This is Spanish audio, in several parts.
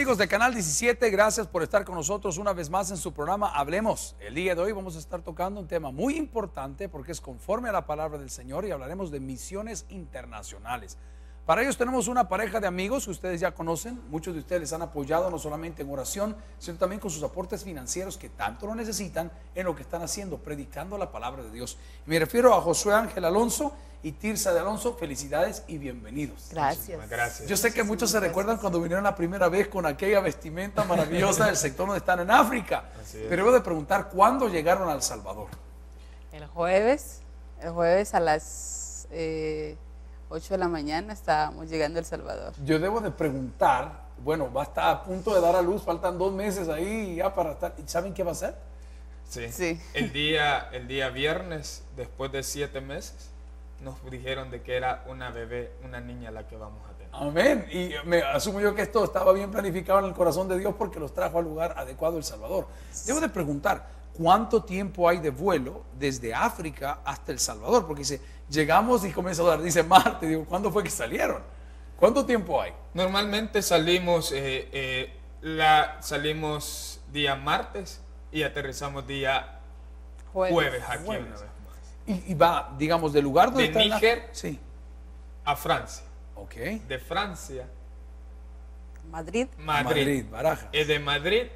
amigos de Canal 17, gracias por estar con nosotros una vez más en su programa Hablemos. El día de hoy vamos a estar tocando un tema muy importante porque es conforme a la palabra del Señor y hablaremos de misiones internacionales. Para ellos tenemos una pareja de amigos que ustedes ya conocen, muchos de ustedes les han apoyado no solamente en oración, sino también con sus aportes financieros que tanto lo necesitan en lo que están haciendo, predicando la palabra de Dios. Me refiero a Josué Ángel Alonso y Tirsa de Alonso, felicidades y bienvenidos. Gracias. Yo sé que muchos se recuerdan cuando vinieron la primera vez con aquella vestimenta maravillosa del sector donde están en África, pero debo de preguntar, ¿cuándo llegaron al Salvador? El jueves, el jueves a las... Eh, 8 de la mañana estábamos llegando El Salvador. Yo debo de preguntar, bueno, va a estar a punto de dar a luz, faltan dos meses ahí ya para estar. ¿Y ¿Saben qué va a ser? Sí. El, día, el día viernes, después de siete meses, nos dijeron de que era una bebé, una niña la que vamos a tener. Amén. Y me asumo yo que esto estaba bien planificado en el corazón de Dios porque los trajo al lugar adecuado El Salvador. Debo de preguntar, ¿cuánto tiempo hay de vuelo desde África hasta El Salvador? Porque dice, Llegamos y comienza a dar, Dice Marte, digo, ¿cuándo fue que salieron? ¿Cuánto tiempo hay? Normalmente salimos, eh, eh, la, salimos día martes y aterrizamos día jueves, aquí Y, va, digamos, del lugar donde de está Níger sí. a Francia. Ok. De Francia. Madrid. Madrid. Madrid Barajas. Y de Madrid.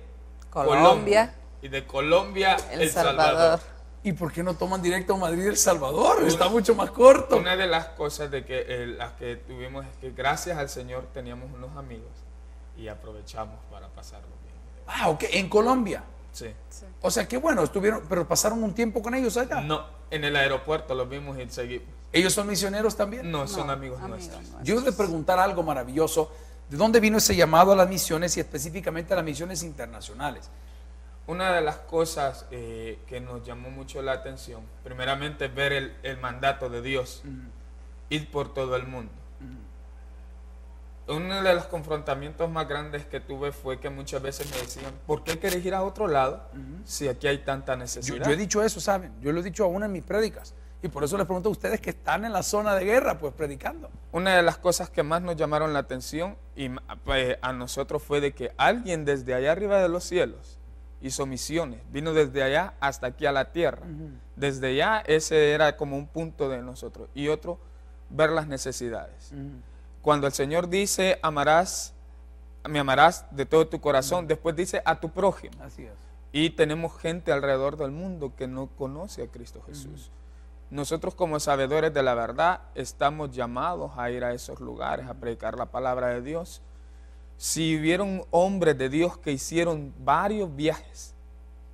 Colombia. Y de Colombia, El, Salvador. ¿Y por qué no toman directo a Madrid-El Salvador? Está mucho más corto. Una de las cosas de que, eh, las que tuvimos es que gracias al Señor teníamos unos amigos y aprovechamos para pasarlo bien. Ah, ok, en Colombia. Sí. O sea, qué bueno, estuvieron, pero pasaron un tiempo con ellos allá. No, en el aeropuerto los vimos y seguimos. ¿Ellos son misioneros también? No, son amigos, nuestros. Yo les preguntar algo maravilloso. ¿De dónde vino ese llamado a las misiones y específicamente a las misiones internacionales? una de las cosas eh, que nos llamó mucho la atención, primeramente ver el, mandato de Dios, ir por todo el mundo. Uno de los confrontamientos más grandes que tuve fue que muchas veces me decían, ¿por qué querés ir a otro lado si aquí hay tanta necesidad? Yo, he dicho eso, ¿saben? Yo lo he dicho a una de mis prédicas. Y por eso les pregunto a ustedes que están en la zona de guerra, pues predicando. Una de las cosas que más nos llamaron la atención pues, a nosotros fue de que alguien desde allá arriba de los cielos hizo misiones, vino desde allá hasta aquí a la tierra. Desde allá ese era como un punto de nosotros. Y otro, ver las necesidades. Cuando el Señor dice, amarás, me amarás de todo tu corazón, después dice a tu prójimo. Y tenemos gente alrededor del mundo que no conoce a Cristo Jesús. Nosotros como sabedores de la verdad estamos llamados a ir a esos lugares, a predicar la palabra de Dios si hubieron hombres de Dios que hicieron varios viajes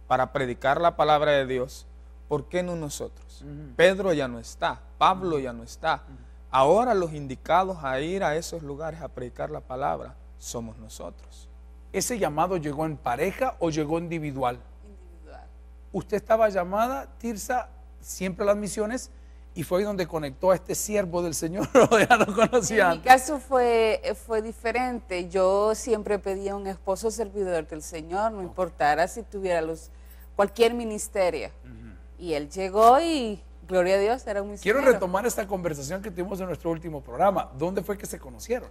para predicar la palabra de Dios, ¿por qué no nosotros? Pedro ya no está, Pablo ya no está. Ahora los indicados a ir a esos lugares a predicar la palabra somos nosotros. ¿Ese llamado llegó en pareja o llegó individual? Individual. Usted estaba llamada, Tirsa, siempre a las misiones, y fue donde conectó a este siervo del Señor, ya no conocía. En mi caso fue, fue diferente. Yo siempre pedía un esposo servidor del Señor, no importara si tuviera los, cualquier ministerio. Y él llegó y, gloria a Dios, era un ministerio Quiero retomar esta conversación que tuvimos en nuestro último programa. ¿Dónde fue que se conocieron?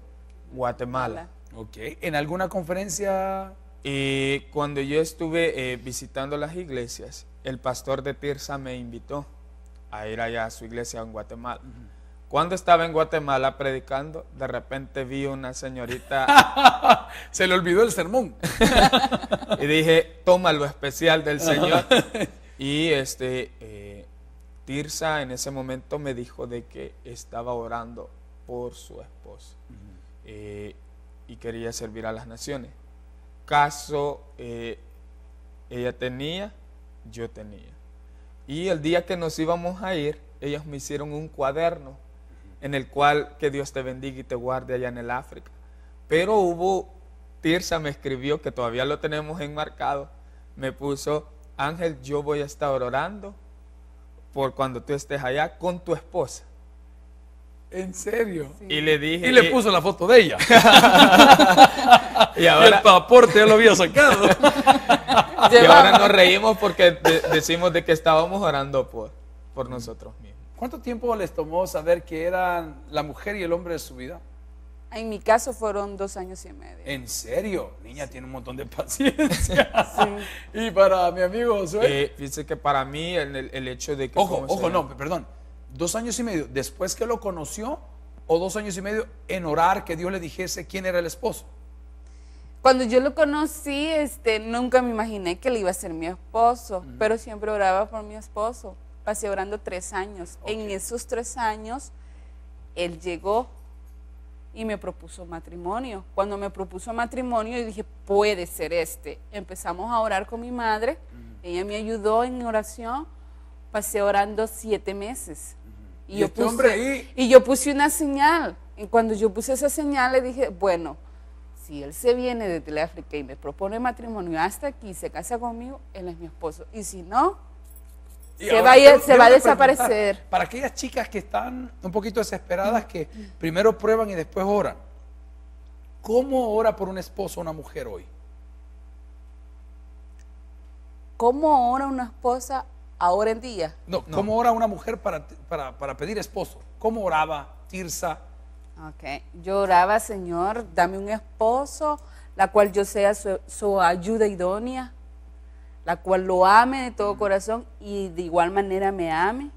Guatemala. Ok, ¿en alguna conferencia? Eh, cuando yo estuve eh, visitando las iglesias, el pastor de Tirsa me invitó a ir allá a su iglesia en Guatemala. Cuando estaba en Guatemala predicando, de repente vi una señorita. Se le olvidó el sermón. y dije, toma lo especial del Señor. y este, eh, Tirsa en ese momento me dijo de que estaba orando por su esposa eh, y quería servir a las naciones. Caso eh, ella tenía, yo tenía. Y el día que nos íbamos a ir, ellos me hicieron un cuaderno en el cual que Dios te bendiga y te guarde allá en el África. Pero hubo, Tirsa me escribió, que todavía lo tenemos enmarcado, me puso, Ángel, yo voy a estar orando por cuando tú estés allá con tu esposa. ¿En serio? Y le dije... Y le puso la foto de ella. y El paporte ya lo había sacado. y ahora nos reímos porque decimos de que estábamos orando por, por mm. nosotros mismos. ¿Cuánto tiempo les tomó saber que eran la mujer y el hombre de su vida? En mi caso fueron dos años y medio. ¿En serio? Niña, tiene un montón de paciencia. Sí. y para mi amigo Josué. Eh, dice que para mí el, el hecho de que... Ojo, ojo, no, perdón. Dos años y medio después que lo conoció o dos años y medio en orar que Dios le dijese quién era el esposo. Cuando yo lo conocí, este, nunca me imaginé que él iba a ser mi esposo, pero siempre oraba por mi esposo. Pasé orando tres años. En esos tres años, él llegó y me propuso matrimonio. Cuando me propuso matrimonio, yo dije, puede ser este. Empezamos a orar con mi madre, ella me ayudó en oración, pasé orando siete meses. y, yo este y yo puse una señal. Y cuando yo puse esa señal, le dije, bueno, si él se viene de Teleáfrica y me propone matrimonio hasta aquí, se casa conmigo, él es mi esposo. Y si no, se, va, a desaparecer. Para aquellas chicas que están un poquito desesperadas, que primero prueban y después oran, ¿cómo ora por un esposo una mujer hoy? ¿Cómo ora una esposa ahora en día? No, ¿cómo ora una mujer para, para pedir esposo? ¿Cómo oraba Tirsa? Ok. Yo Señor, dame un esposo, la cual yo sea su, ayuda idónea, la cual lo ame de todo mm. corazón y de igual manera me ame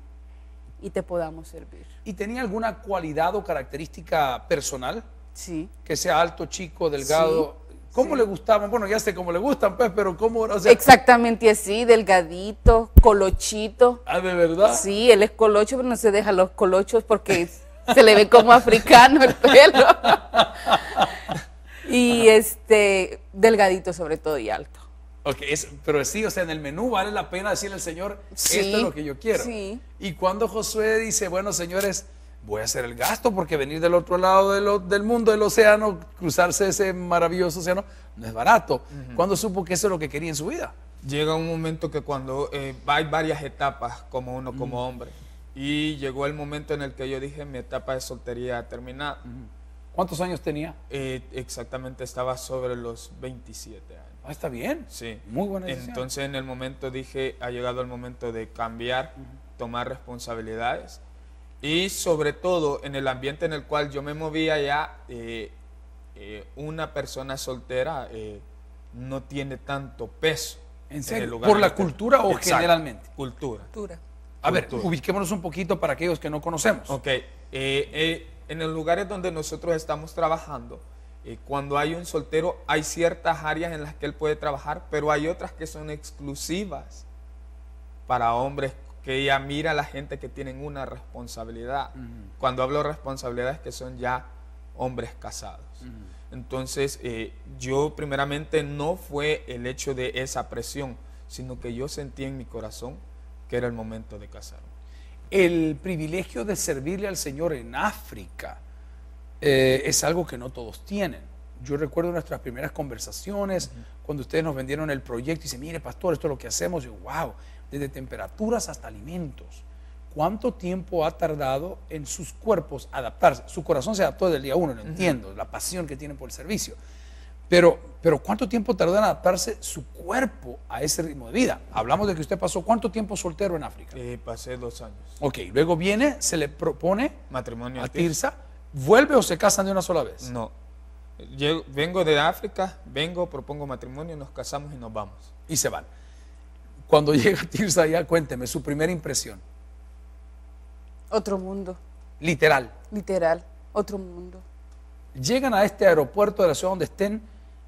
y te podamos servir. ¿Y tenía alguna cualidad o característica personal? Sí. Que sea alto, chico, delgado. ¿Cómo le gustaban? Bueno, ya sé cómo le gustan, pues, pero ¿cómo? O Exactamente así, delgadito, colochito. Ah, ¿de verdad? Sí, él es colocho, pero no se deja los colochos porque se le ve como africano el pelo. y este, delgadito sobre todo y alto. Ok, pero sí, o sea, en el menú vale la pena decirle al Señor, esto es lo que yo quiero. Y cuando Josué dice, bueno, señores, voy a hacer el gasto porque venir del otro lado del mundo, del océano, cruzarse ese maravilloso océano, no es barato. Cuando supo que eso es lo que quería en su vida? Llega un momento que cuando eh, hay varias etapas como uno, como hombre. Y llegó el momento en el que yo dije, mi etapa de soltería ha terminado. ¿Cuántos años tenía? Eh, exactamente, estaba sobre los 27 años. Ah, está bien. Sí. Muy buena decisión. Entonces, en el momento dije, ha llegado el momento de cambiar, tomar responsabilidades. Y sobre todo, en el ambiente en el cual yo me movía ya, eh, eh, una persona soltera no tiene tanto peso. ¿En serio? ¿Por la cultura o Exacto. generalmente? Cultura. Cultura. A ver, ubiquémonos un poquito para aquellos que no conocemos. Ok, eh, eh, en los lugares donde nosotros estamos trabajando, eh, cuando hay un soltero hay ciertas áreas en las que él puede trabajar, pero hay otras que son exclusivas para hombres que ya mira a la gente que tienen una responsabilidad. Cuando hablo de responsabilidades que son ya hombres casados. Entonces, yo primeramente no fue el hecho de esa presión, sino que yo sentí en mi corazón que era el momento de casar. El privilegio de servirle al Señor en África eh, es algo que no todos tienen. Yo recuerdo nuestras primeras conversaciones, cuando ustedes nos vendieron el proyecto y dice mire pastor, esto es lo que hacemos. yo, wow, desde temperaturas hasta alimentos. ¿Cuánto tiempo ha tardado en sus cuerpos adaptarse? Su corazón se adaptó desde el día uno, lo entiendo, la pasión que tienen por el servicio pero, pero ¿cuánto tiempo tardó en adaptarse su cuerpo a ese ritmo de vida? Hablamos de que usted pasó cuánto tiempo soltero en África. Eh, pasé dos años. Ok, luego viene, se le propone matrimonio a Tirsa. ¿Vuelve o se casan de una sola vez? No. vengo de África, vengo, propongo matrimonio, nos casamos y nos vamos. Y se van. Cuando llega Tirsa allá, cuénteme su primera impresión. Otro mundo. Literal. Literal, otro mundo. Llegan a este aeropuerto de la ciudad donde estén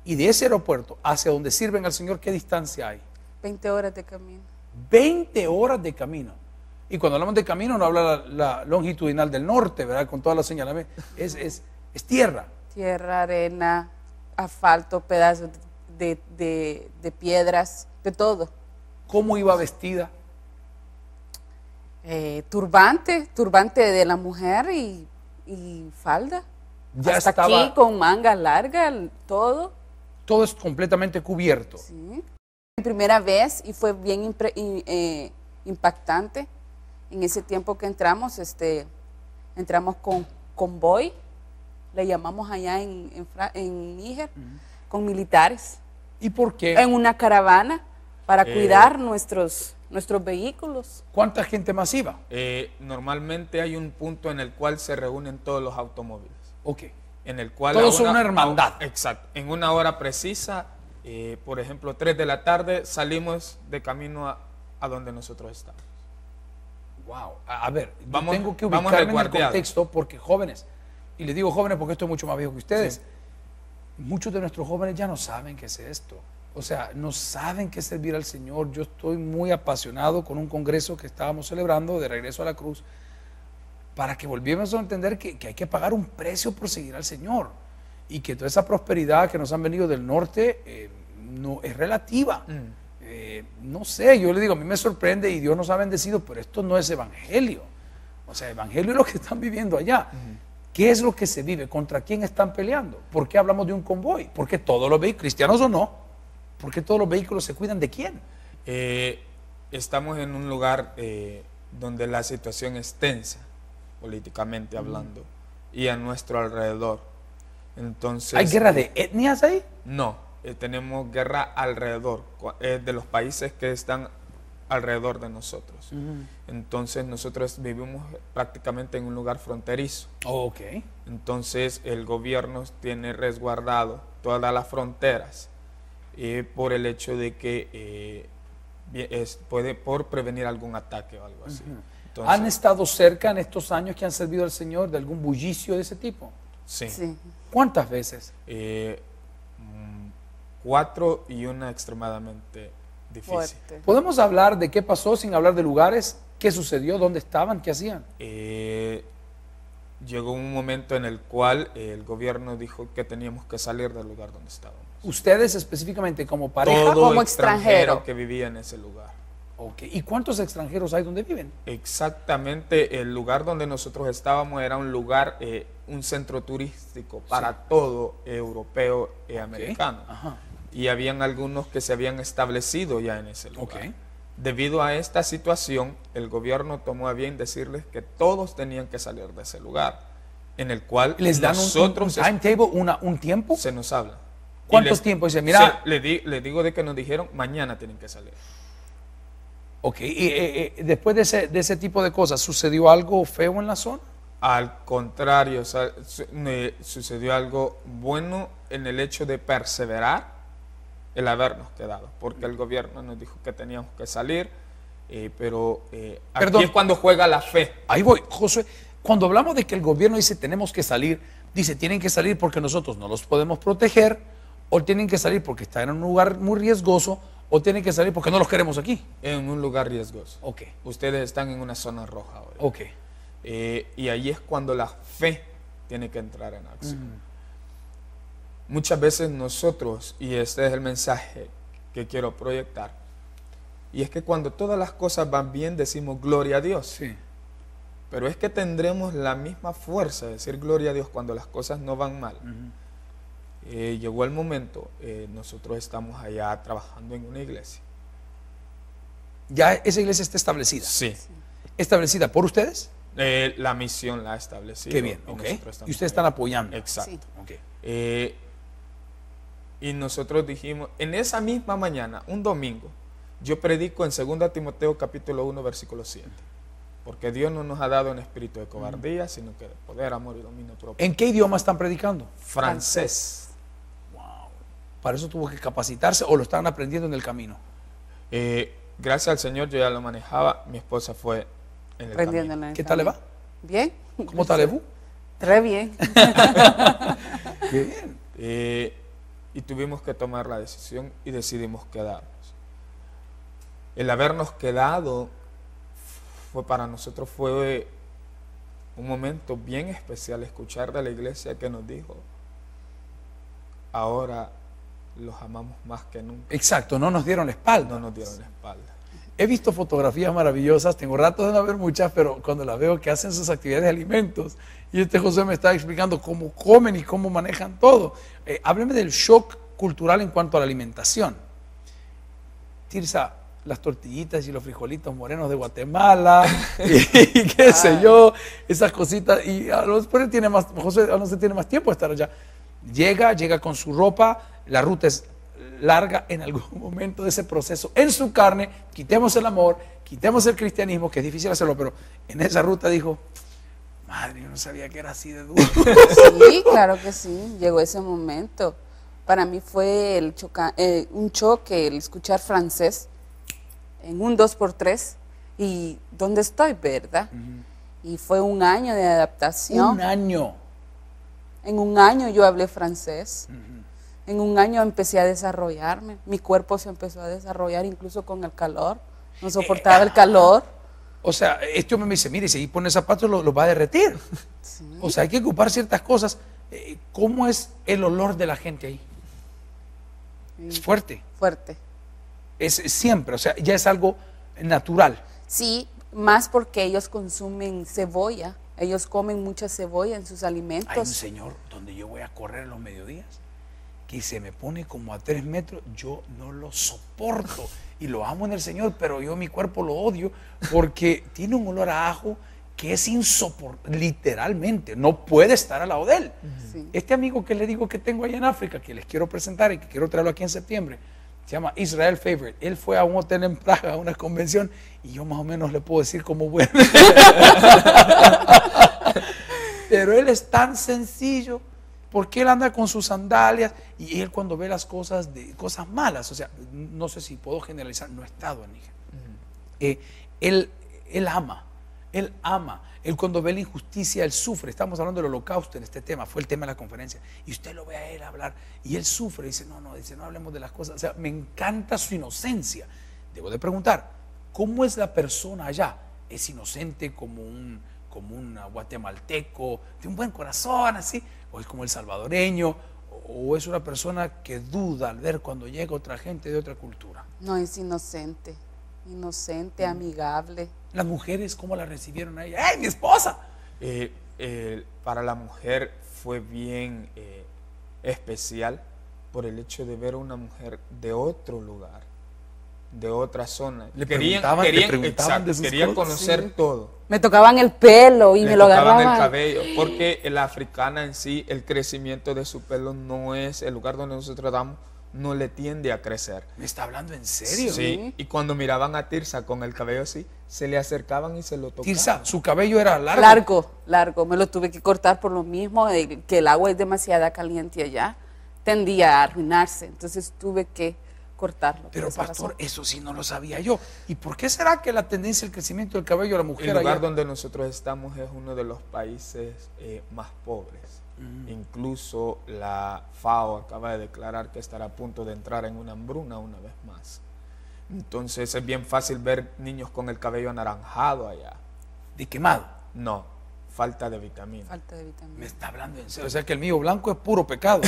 y de ese aeropuerto hacia donde sirven al Señor, ¿qué distancia hay? 20 horas de camino. 20 horas de camino. Y cuando hablamos de camino, no habla la, longitudinal del norte, ¿verdad? Con todas las señales. Es, es, tierra. Tierra, arena, asfalto, pedazos de, piedras, de todo. ¿Cómo iba vestida? Eh, turbante, turbante de la mujer y, falda. Ya Hasta estaba... aquí con manga larga, todo todo es completamente cubierto. Sí. Mi primera vez y fue bien eh, impactante. En ese tiempo que entramos, este, entramos con convoy, le llamamos allá en, Níger, con militares. ¿Y por qué? En una caravana para eh, cuidar nuestros, nuestros vehículos. ¿Cuánta gente más iba? Eh, normalmente hay un punto en el cual se reúnen todos los automóviles. Ok en el cual... Todos son una hermandad. Exacto. En una hora precisa, eh, por ejemplo, 3 de la tarde, salimos de camino a, a donde nosotros estamos. Wow. A, ver, vamos, tengo que ubicarme en el contexto porque jóvenes, y les digo jóvenes porque esto es mucho más viejo que ustedes, muchos de nuestros jóvenes ya no saben qué es esto. O sea, no saben qué es servir al Señor. Yo estoy muy apasionado con un congreso que estábamos celebrando de regreso a la cruz para que volviéramos a entender que, hay que pagar un precio por seguir al Señor y que toda esa prosperidad que nos han venido del norte eh, no, es relativa. Mm. Eh, no sé, yo le digo, a mí me sorprende y Dios nos ha bendecido, pero esto no es evangelio. O sea, evangelio es lo que están viviendo allá. ¿Qué es lo que se vive? ¿Contra quién están peleando? ¿Por qué hablamos de un convoy? ¿Porque todos los vehículos, cristianos o no? ¿Por qué todos los vehículos se cuidan de quién? Eh, estamos en un lugar donde la situación es tensa políticamente hablando, mm. y a nuestro alrededor. Entonces, ¿Hay guerra de etnias ahí? No, eh, tenemos guerra alrededor, eh, de los países que están alrededor de nosotros. Entonces nosotros vivimos prácticamente en un lugar fronterizo. Entonces el gobierno tiene resguardado todas las fronteras eh, por el hecho de que es, puede por prevenir algún ataque o algo así. ¿Han estado cerca en estos años que han servido al Señor de algún bullicio de ese tipo? Sí. ¿Cuántas veces? Eh, mm, cuatro y una extremadamente difícil. ¿Podemos hablar de qué pasó sin hablar de lugares? ¿Qué sucedió? ¿Dónde estaban? ¿Qué hacían? Eh, llegó un momento en el cual el gobierno dijo que teníamos que salir del lugar donde estábamos. ¿Ustedes específicamente como pareja o como extranjero? extranjero que vivía en ese lugar. ¿Y cuántos extranjeros hay donde viven? Exactamente, el lugar donde nosotros estábamos era un lugar, eh, un centro turístico para todo europeo y americano. Y habían algunos que se habían establecido ya en ese lugar. Debido a esta situación, el gobierno tomó a bien decirles que todos tenían que salir de ese lugar, en el cual les dan nosotros un, timetable, una, un tiempo. Se nos habla. ¿Cuántos tiempos? Dice, mira, le, le digo de que nos dijeron mañana tienen que salir. Ok, y eh, eh, después de ese, tipo de cosas, ¿sucedió algo feo en la zona? Al contrario, sucedió algo bueno en el hecho de perseverar, el habernos quedado, porque el gobierno nos dijo que teníamos que salir, eh, pero aquí Perdón, es cuando juega la fe. Ahí voy, José, cuando hablamos de que el gobierno dice tenemos que salir, dice tienen que salir porque nosotros no los podemos proteger, o tienen que salir porque están en un lugar muy riesgoso, o tienen que salir porque no los queremos aquí. En un lugar riesgoso. Ok. Ustedes están en una zona roja ahora. Ok. Eh, y ahí es cuando la fe tiene que entrar en acción. Muchas veces nosotros, y este es el mensaje que quiero proyectar, y es que cuando todas las cosas van bien decimos gloria a Dios. Sí. Pero es que tendremos la misma fuerza de decir gloria a Dios cuando las cosas no van mal. Eh, llegó el momento, eh, nosotros estamos allá trabajando en una iglesia. ¿Ya esa iglesia está establecida? Sí. ¿Establecida por ustedes? Eh, la misión la ha establecido. Qué bien, y ok. Y ustedes están apoyando. Exacto. y nosotros dijimos, en esa misma mañana, un domingo, yo predico en 2 Timoteo capítulo 1, versículo 7. Porque Dios no nos ha dado un espíritu de cobardía, mm. sino que de poder, amor y dominio propio. ¿En qué idioma están predicando? Francés. ¿Para eso tuvo que capacitarse o lo estaban aprendiendo en el camino? Eh, gracias al Señor yo ya lo manejaba, mi esposa fue en el camino. ¿Qué tal le va? Bien. ¿Cómo tal le Re bien. bien. Eh, y tuvimos que tomar la decisión y decidimos quedarnos. El habernos quedado fue para nosotros fue un momento bien especial escuchar de la iglesia que nos dijo, ahora los amamos más que nunca. Exacto, no nos dieron la espalda. No nos dieron espalda. He visto fotografías maravillosas, tengo ratos de no ver muchas, pero cuando las veo que hacen sus actividades de alimentos, y este José me está explicando cómo comen y cómo manejan todo. Eh, hábleme del shock cultural en cuanto a la alimentación. Tirsa, las tortillitas y los frijolitos morenos de Guatemala, y, qué sé yo, esas cositas, y a tiene más, José a lo tiene más tiempo de estar allá. Llega, llega con su ropa, la ruta es larga en algún momento de ese proceso. En su carne, quitemos el amor, quitemos el cristianismo, que es difícil hacerlo, pero en esa ruta dijo, madre, yo no sabía que era así de duro. Sí, claro que sí, llegó ese momento. Para mí fue el eh, un choque el escuchar francés en un 2x3 y ¿dónde estoy, verdad? Y fue un año de adaptación. Un año. En un año yo hablé francés. En un año empecé a desarrollarme, mi cuerpo se empezó a desarrollar incluso con el calor, no soportaba el calor. O sea, este hombre me dice, mire, si pone zapatos lo va a derretir. O sea, hay que ocupar ciertas cosas. Eh, ¿Cómo es el olor de la gente ahí? Es fuerte. Fuerte. Es siempre, o sea, ya es algo natural. Sí, más porque ellos consumen cebolla. Ellos comen mucha cebolla en sus alimentos. Hay un señor donde yo voy a correr los mediodías y se me pone como a tres metros, yo no lo soporto. Y lo amo en el Señor, pero yo mi cuerpo lo odio porque tiene un olor a ajo que es insoportable, literalmente, no puede estar al lado de él. Este amigo que le digo que tengo allá en África, que les quiero presentar y que quiero traerlo aquí en septiembre, se llama Israel Favorite. Él fue a un hotel en Praga, a una convención, y yo más o menos le puedo decir cómo bueno, Pero él es tan sencillo, ¿Por qué él anda con sus sandalias y él cuando ve las cosas, de, cosas malas, o sea, no sé si puedo generalizar, no he estado en Níger. Eh, él, él ama, él ama. Él cuando ve la injusticia, él sufre. Estamos hablando del holocausto en este tema, fue el tema de la conferencia. Y usted lo ve a él hablar y él sufre. Dice, no, no, dice, no hablemos de las cosas. O sea, me encanta su inocencia. Debo de preguntar, ¿cómo es la persona allá? ¿Es inocente como un como un guatemalteco de un buen corazón, así, o es como el salvadoreño, o es una persona que duda al ver cuando llega otra gente de otra cultura. No, es inocente, inocente, mm. amigable. Las mujeres, ¿cómo la recibieron a ella? ¡Eh, mi esposa! Eh, eh, para la mujer fue bien eh, especial por el hecho de ver a una mujer de otro lugar de otra zona. Le querían, preguntaban, querían, conocer todo. Me tocaban el pelo y me lo agarraban. el cabello, porque la africana en sí, el crecimiento de su pelo no es el lugar donde nosotros damos, no le tiende a crecer. ¿Me está hablando en serio? Sí, y cuando miraban a Tirsa con el cabello así, se le acercaban y se lo tocaban. Tirsa, ¿su cabello era largo? Largo, largo, me lo tuve que cortar por lo mismo, eh, que el agua es demasiada caliente allá, tendía a arruinarse, entonces tuve que cortarlo. Pero pastor, eso sí no lo sabía yo. ¿Y por qué será que la tendencia del crecimiento del cabello de la mujer? El lugar donde nosotros estamos es uno de los países eh, más pobres. Mm. Incluso la FAO acaba de declarar que estará a punto de entrar en una hambruna una vez más. Entonces es bien fácil ver niños con el cabello anaranjado allá. ¿De quemado? No, Falta de vitamina. Falta de vitamina. Me está hablando en serio. O sea que el mío blanco es puro pecado.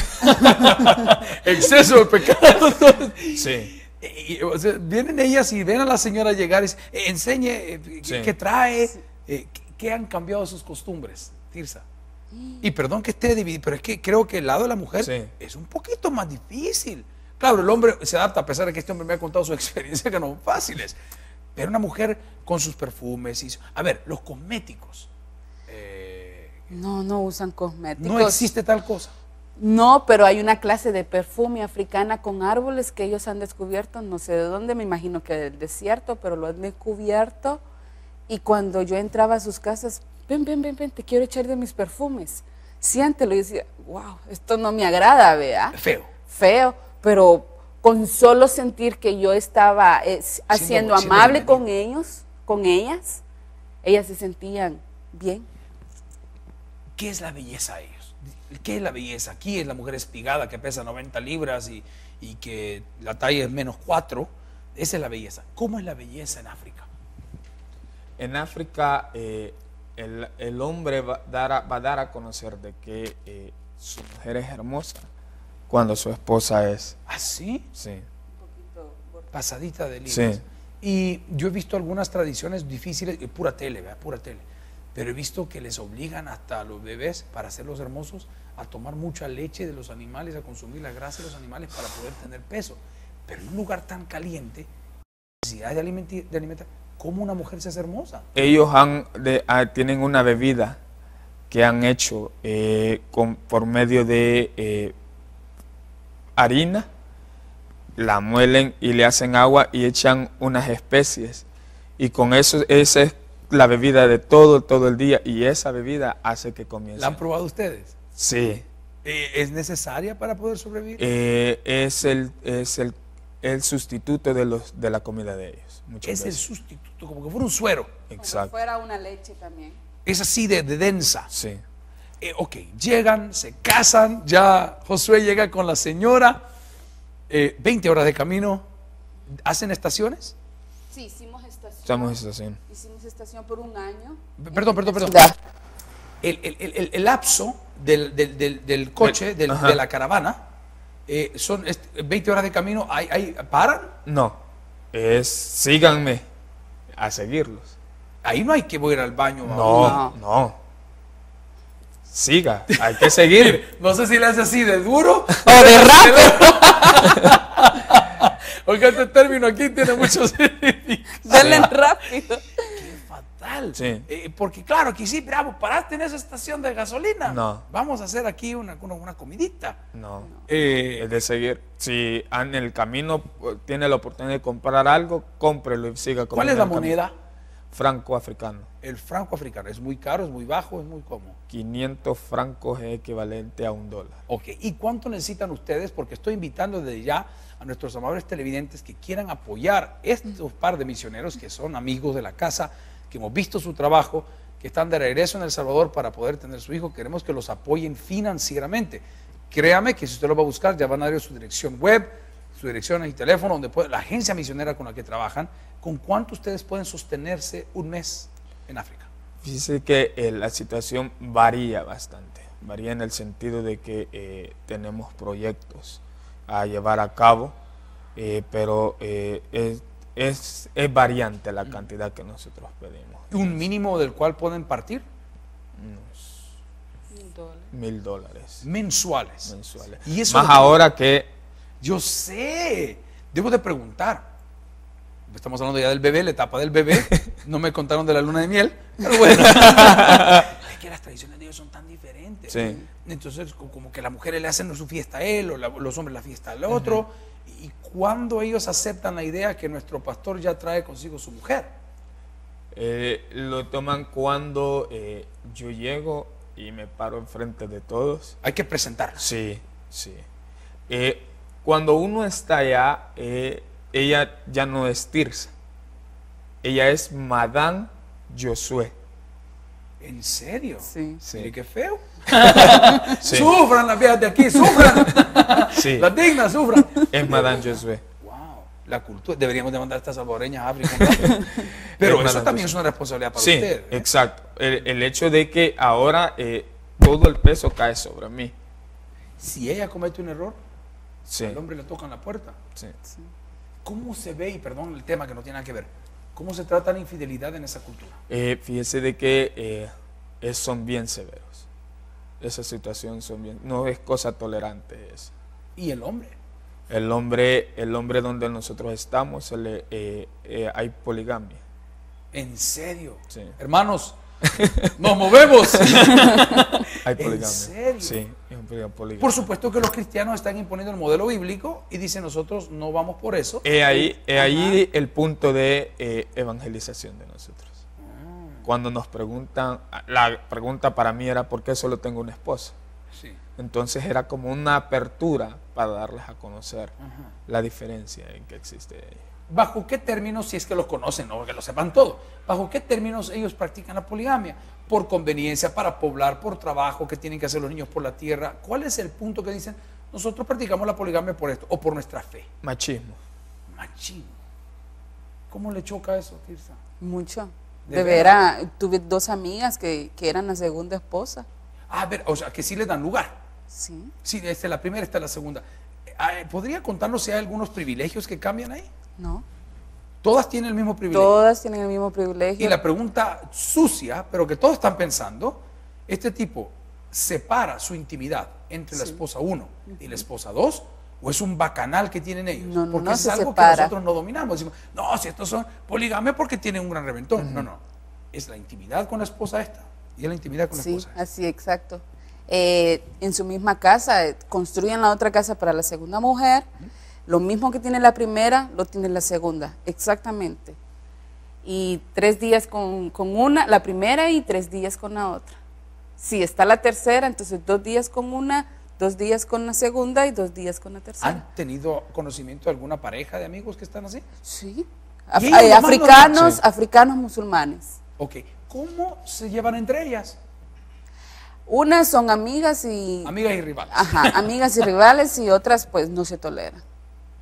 Exceso de pecado. sí. vienen ellas y ven a la señora llegar y eh, enseñe eh, qué trae, eh, qué han cambiado sus costumbres, Tirsa. Y perdón que esté dividido, pero es que creo que el lado de la mujer es un poquito más difícil. Claro, el hombre se adapta, a pesar de que este hombre me ha contado su experiencia, que no son fáciles. Pero una mujer con sus perfumes y... A ver, los cosméticos. No, no usan cosméticos. No existe tal cosa. No, pero hay una clase de perfume africana con árboles que ellos han descubierto, no sé de dónde, me imagino que del desierto, pero lo han descubierto. Y cuando yo entraba a sus casas, ven, ven, ven, ven, te quiero echar de mis perfumes. Siéntelo. Y decía, wow, esto no me agrada, vea. Feo. Feo, pero con solo sentir que yo estaba eh, haciendo amable con ellos, con ellas, ellas se sentían bien. ¿Qué es la belleza a ellos? ¿Qué es la belleza? Aquí es la mujer espigada que pesa 90 libras y, y que la talla es menos 4. Esa es la belleza. ¿Cómo es la belleza en África? En África eh, el, el, hombre va, dar a, va dar a conocer de que eh, su mujer es hermosa cuando su esposa es. ¿Ah, sí? Sí. Un poquito Pasadita de libras. Sí. Y yo he visto algunas tradiciones difíciles, eh, pura tele, ¿verdad? Pura tele pero he visto que les obligan hasta a los bebés, para hacerlos hermosos, a tomar mucha leche de los animales, a consumir la grasa de los animales para poder tener peso. Pero en un lugar tan caliente, necesidad de, alimentar, de alimentar, ¿cómo una mujer se hace hermosa? Ellos han, ah, tienen una bebida que han hecho eh, con, por medio de eh, harina, la muelen y le hacen agua y echan unas especies. Y con eso, la bebida de todo, todo el día y esa bebida hace que comience. ¿La han probado ustedes? Sí. Eh, ¿Es necesaria para poder sobrevivir? Eh, es el, es el, sustituto de, los, de la comida de ellos. es el sustituto, como que fuera un suero. Exacto. Como fuera una leche también. Es así de, densa. Sí. Eh, ok, llegan, se casan, ya Josué llega con la señora, 20 horas de camino. ¿Hacen estaciones? Sí, hicimos Estamos en estación. Hicimos estación por un año. Perdón, perdón, perdón. El, el, el, el, lapso del, del, del, del coche, de la caravana, eh, son 20 horas de camino, ¿hay, hay, ¿paran? No, es síganme a seguirlos. Ahí no hay que ir al baño. No, no. no. Siga, hay que seguir. no sé si le hace así de duro o de rápido. Oiga, este término aquí tiene mucho sentido. Salen rápido. Qué fatal. Sí. Eh, porque claro, aquí sí, bravo, paraste en esa estación de gasolina. No. Vamos a hacer aquí una, comidita. No. Eh, de seguir. Si en el camino eh, tiene la oportunidad de comprar algo, cómprelo y siga comprando. ¿Cuál es la moneda? Franco africano. El franco africano es muy caro, es muy bajo, es muy cómodo. 500 francos es equivalente a un dólar. Ok, ¿y cuánto necesitan ustedes? Porque estoy invitando desde ya a nuestros amables televidentes que quieran apoyar estos par de misioneros que son amigos de la casa, que hemos visto su trabajo, que están de regreso en El Salvador para poder tener su hijo. Queremos que los apoyen financieramente. Créame que si usted lo va a buscar, ya van a ver su dirección web, su dirección y teléfono, donde puede, la agencia misionera con la que trabajan, con cuánto ustedes pueden sostenerse un mes en África. Fíjese que eh, la situación varía bastante, varía en el sentido de que eh, tenemos proyectos a llevar a cabo, eh, pero eh, es, variante la cantidad que nosotros pedimos. ¿Un mínimo del cual pueden partir? mil dólares. Mensuales. ¿Y eso Más ahora que... Yo sé, debo de preguntar estamos hablando ya del bebé, la etapa del bebé. No me contaron de la luna de miel, pero bueno. son tan diferentes. Entonces, como que las mujeres le hacen su fiesta a él o los hombres la fiesta al otro. Y cuando ellos aceptan la idea que nuestro pastor ya trae consigo su mujer. Eh, lo toman cuando eh, yo llego y me paro enfrente de todos. Hay que presentar. Sí, sí. Eh, cuando uno está allá, ella ya no es Tirsa. Ella es Madame Josué. ¿En serio? Sí. sí. qué feo. Sufran las viejas de aquí, sufran. Sí. Las dignas, sufran. Es Madame Josué. Wow. La cultura. Deberíamos demandar a estas salvadoreñas a África. Pero eso también es una responsabilidad para usted. Sí, ¿eh? exacto. El, hecho de que ahora eh, todo el peso cae sobre mí. Si ella comete un error, el hombre le toca en la puerta. Sí. ¿Cómo se ve, y perdón el tema que no tiene nada que ver, ¿Cómo se trata la infidelidad en esa cultura? Eh, fíjese de que eh, son bien severos. Esa situación son bien, no es cosa tolerante esa. ¿Y el hombre? El hombre, el hombre donde nosotros estamos, eh, hay poligamia. ¿En serio? Sí. Hermanos, Nos movemos. Hay Por supuesto que los cristianos están imponiendo el modelo bíblico y dicen nosotros no vamos por eso. Es ahí, ahí el punto de eh, evangelización de nosotros. Ah. Cuando nos preguntan, la pregunta para mí era ¿por qué solo tengo una esposa? Entonces era como una apertura para darles a conocer la diferencia en que existe. ella ¿Bajo qué términos, si es que los conocen, no que lo sepan todo, bajo qué términos ellos practican la poligamia? Por conveniencia, para poblar, por trabajo que tienen que hacer los niños por la tierra. ¿Cuál es el punto que dicen, nosotros practicamos la poligamia por esto o por nuestra fe? Machismo. Machismo. ¿Cómo le choca eso, Tirsa? Mucho. De, veras, tuve dos amigas que, eran la segunda esposa. Ah, a ver, o sea, que sí le dan lugar. Sí. Sí, esta es la primera, esta es la segunda. Eh, ¿Podría contarnos si hay algunos privilegios que cambian ahí? No. Todas tienen el mismo privilegio. Todas tienen el mismo privilegio. Y la pregunta sucia, pero que todos están pensando, este tipo separa su intimidad entre la esposa 1 y la esposa 2 o es un bacanal que tienen ellos. No, porque es algo que nosotros no dominamos. no, si estos son poligamia porque tienen un gran reventón. No, no. Es la intimidad con la esposa esta y es la intimidad con la esposa. Sí, así, exacto. Eh, en su misma casa, eh, construyen la otra casa para la segunda mujer. Lo mismo que tiene la primera, lo tiene la segunda, exactamente. Y tres días con, una, la primera y tres días con la otra. Si está la tercera, entonces dos días con una, dos días con la segunda y dos días con la tercera. ¿Han tenido conocimiento de alguna pareja de amigos que están así? Sí, eh, africanos, africanos musulmanes. Ok, ¿cómo se llevan entre ellas? Unas son amigas y... Amigas y rivales. Ajá, amigas y rivales y otras pues no se toleran.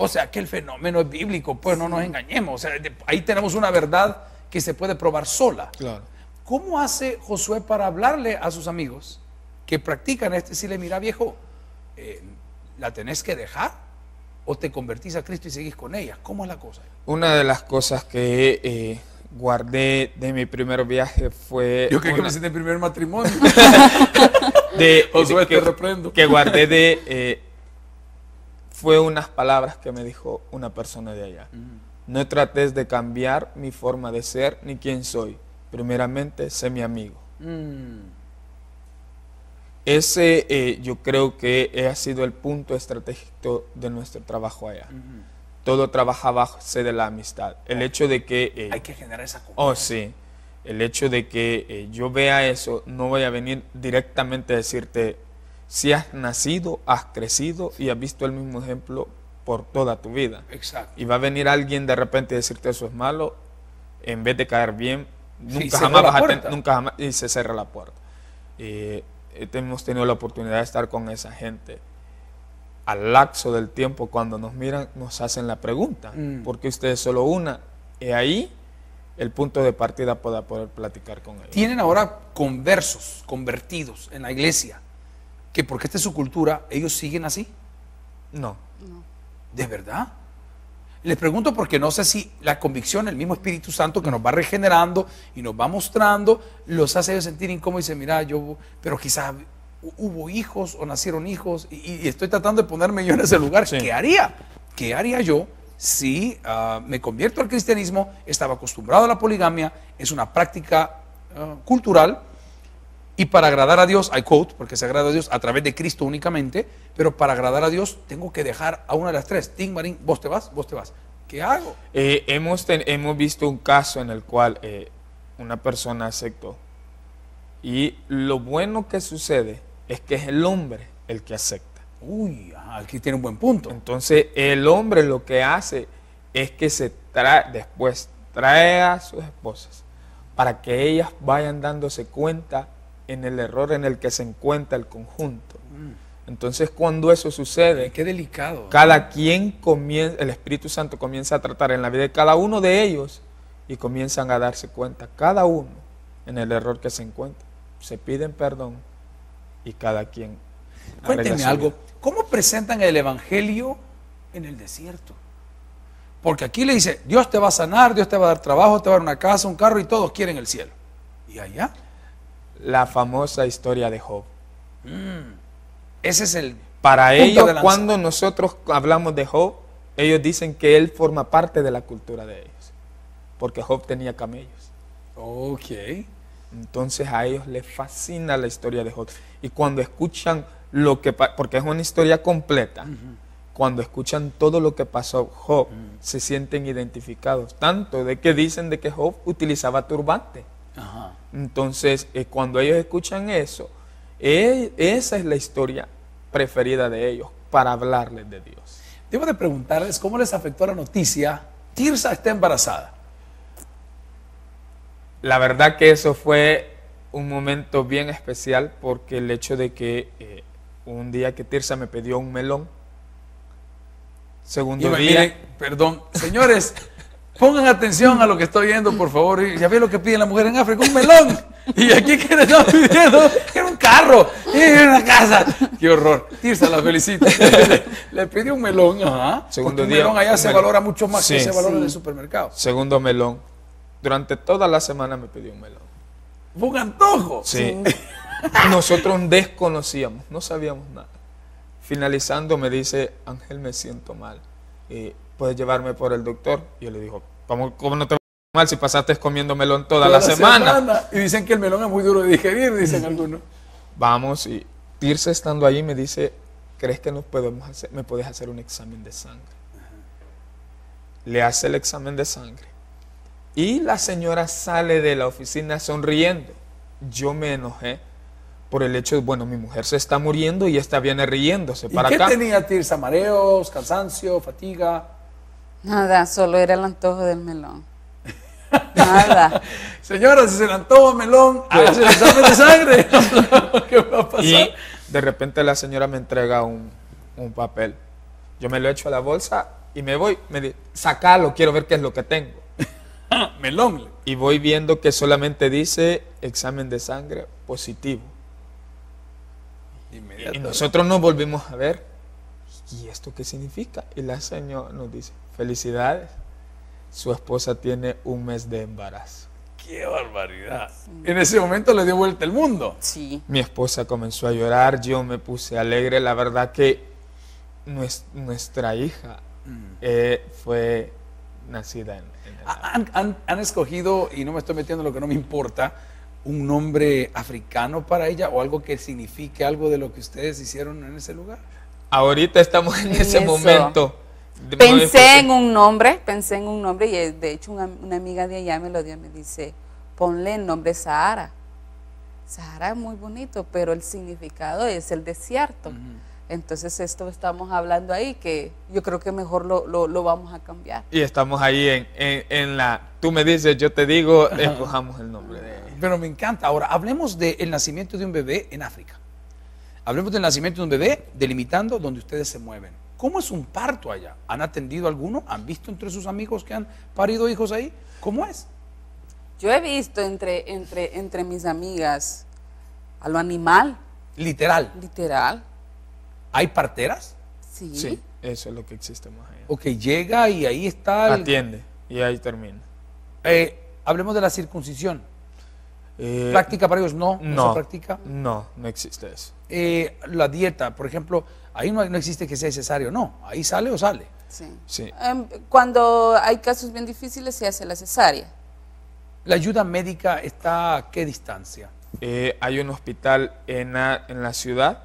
O sea que el fenómeno es bíblico, pues no nos engañemos. O sea, ahí tenemos una verdad que se puede probar sola. Claro. ¿Cómo hace Josué para hablarle a sus amigos que practican este si le mira viejo, eh, la tenés que dejar o te convertís a Cristo y seguís con ella? ¿Cómo es la cosa? Una de las cosas que eh, guardé de mi primer viaje fue... Yo creo que me el primer matrimonio. de, Josué, que, reprendo. Que guardé de... Eh, fue unas palabras que me dijo una persona de allá. Mm. No trates de cambiar mi forma de ser ni quién soy. Primeramente, sé mi amigo. Mm. Ese eh, yo creo que ha sido el punto estratégico de nuestro trabajo allá. Mm-hmm. Todo trabaja bajo de la amistad. El hecho de que... Eh, Hay que generar esa Oh, sí. El hecho de que eh, yo vea eso, no voy a venir directamente a decirte, si has nacido, has crecido y has visto el mismo ejemplo por toda tu vida. Exacto. Y va a venir alguien de repente a decirte eso es malo, en vez de caer bien, nunca jamás vas a nunca jamás, y se cierra la puerta. Y, eh, hemos tenido la oportunidad de estar con esa gente. Al laxo del tiempo, cuando nos miran, nos hacen la pregunta, mm. porque ustedes solo una? Y ahí el punto de partida para poder platicar con ellos. Tienen ahora conversos, convertidos en la iglesia que porque esta es su cultura, ellos siguen así. No. ¿De verdad? Les pregunto porque no sé si la convicción, el mismo Espíritu Santo que nos va regenerando y nos va mostrando, los hace ellos sentir incómodos y dicen, mira, yo, pero quizás hubo hijos o nacieron hijos y, estoy tratando de ponerme yo en ese lugar. ¿Qué haría? ¿Qué haría yo si ah, me convierto al cristianismo? Estaba acostumbrado a la poligamia, es una práctica ah, cultural y para agradar a Dios, I quote, porque se agrada a Dios a través de Cristo únicamente, pero para agradar a Dios tengo que dejar a una de las tres. Tim Marín, vos te vas, vos te vas. ¿Qué hago? Eh, hemos, hemos visto un caso en el cual eh, una persona aceptó. Y lo bueno que sucede es que es el hombre el que acepta. Uy, aquí tiene un buen punto. Entonces, el hombre lo que hace es que se trae, después trae a sus esposas para que ellas vayan dándose cuenta en el error en el que se encuentra el conjunto. Mm. Entonces cuando eso sucede, qué delicado. Cada quien comienza, el Espíritu Santo comienza a tratar en la vida de cada uno de ellos y comienzan a darse cuenta, cada uno, en el error que se encuentra. Se piden perdón y cada quien... Cuéntenme algo, ¿cómo presentan el Evangelio en el desierto? Porque aquí le dice, Dios te va a sanar, Dios te va a dar trabajo, te va a dar una casa, un carro y todos quieren el cielo. ¿Y allá? la famosa historia de Job. Mm. ese es el. Para ellos, cuando nosotros hablamos de Job, ellos dicen que él forma parte de la cultura de ellos, porque Job tenía camellos. Ok. Entonces a ellos les fascina la historia de Job. Y cuando escuchan lo que, porque es una historia completa, cuando escuchan todo lo que pasó Job, se sienten identificados, tanto de que dicen de que Job utilizaba turbante. Entonces, eh, cuando ellos escuchan eso, eh, esa es la historia preferida de ellos para hablarles de Dios. Debo de preguntarles cómo les afectó la noticia, Tirsa está embarazada. La verdad que eso fue un momento bien especial porque el hecho de que eh, un día que Tirsa me pidió un melón, segundo perdón, señores, Pongan atención a lo que estoy viendo, por favor. Ya ve lo que pide la mujer en África, un melón. Y aquí que le están pidiendo era un carro, y una casa. Qué horror. Tirsa la felicita. Le, pide pidió un melón, Segundo melón allá se valora mucho más que se valora el supermercado. Segundo melón. Durante toda la semana me pidió un melón. un antojo? Sí. Nosotros desconocíamos, no sabíamos nada. Finalizando me dice, Ángel, me siento mal. Eh, puedes llevarme por el doctor. Y yo le digo, ¿cómo, cómo no te mal si pasaste comiendo melón toda, toda la, semana? Y dicen que el melón es muy duro de digerir, dicen algunos. Vamos, y Tirsa estando ahí me dice, ¿crees que nos podemos hacer, me puedes hacer un examen de sangre? Le hace el examen de sangre. Y la señora sale de la oficina sonriendo. Yo me enojé por el hecho de, bueno, mi mujer se está muriendo y esta viene riéndose. ¿Y ¿Qué tenía Tirsa? ¿Mareos, cansancio, fatiga? Nada, solo era el antojo del melón. Nada. Señora, si se le antoja melón, el examen de sangre. ¿Qué va a pasar? Y de repente la señora me entrega un, un papel. Yo me lo echo a la bolsa y me voy. Me dice, sacalo, quiero ver qué es lo que tengo. melón. Y voy viendo que solamente dice examen de sangre positivo. Y nosotros nos volvimos a ver. ¿Y esto qué significa? Y la señora nos dice, Felicidades. Su esposa tiene un mes de embarazo. ¡Qué barbaridad! En ese momento le dio vuelta el mundo. Sí. Mi esposa comenzó a llorar, yo me puse alegre. La verdad que nuestra hija mm. eh, fue nacida en... han, han, escogido, y no me estoy metiendo lo que no me importa, un nombre africano para ella o algo que signifique algo de lo que ustedes hicieron en ese lugar. Ahorita estamos en, ese momento Pensé en un nombre, pensé en un nombre y eh, de hecho una, amiga de allá me lo dio, me dice, ponle el nombre Sahara. Sahara es muy bonito, pero el significado es el desierto. Entonces esto estamos hablando ahí que yo creo que mejor lo, lo, vamos a cambiar. Y estamos ahí en, en, la, tú me dices, yo te digo, escojamos el nombre Pero me encanta. Ahora, hablemos del nacimiento de un bebé en África. Hablemos del nacimiento de un bebé delimitando donde ustedes se mueven. ¿Cómo es un parto allá? ¿Han atendido alguno? ¿Han visto entre sus amigos que han parido hijos ahí? ¿Cómo es? Yo he visto entre, entre, entre mis amigas a lo animal. Literal. Literal. ¿Hay parteras? Sí. Sí, eso es lo que existe más allá. Ok, llega y ahí está. El... Atiende y ahí termina. Eh, hablemos de la circuncisión. Eh, ¿Práctica para ellos no? ¿No, no No, no existe eso. Eh, la dieta, por ejemplo, ahí no, existe que sea necesario, no, ahí sale o sale. Sí. Em, cuando hay casos bien difíciles se hace la cesárea. ¿La ayuda médica está a qué distancia? Eh, hay un hospital en la, ciudad,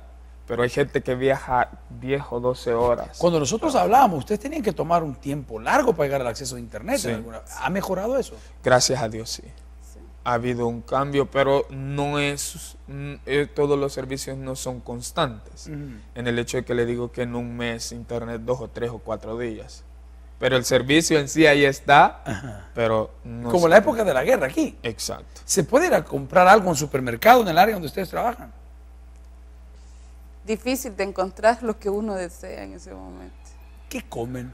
pero hay gente que viaja 10 o 12 horas. Cuando nosotros hablábamos, ustedes tenían que tomar un tiempo largo para llegar al acceso a Internet. ¿Ha mejorado eso? Gracias a Dios, sí ha habido un cambio, pero no es, mm, eh, todos los servicios no son constantes. En el hecho de que le digo que en un mes internet dos o tres o cuatro días. Pero el servicio en sí ahí está, pero Como la época de la guerra aquí. Exacto. ¿Se puede ir a comprar algo en supermercado en el área donde ustedes trabajan? Difícil de encontrar lo que uno desea en ese momento. ¿Qué comen?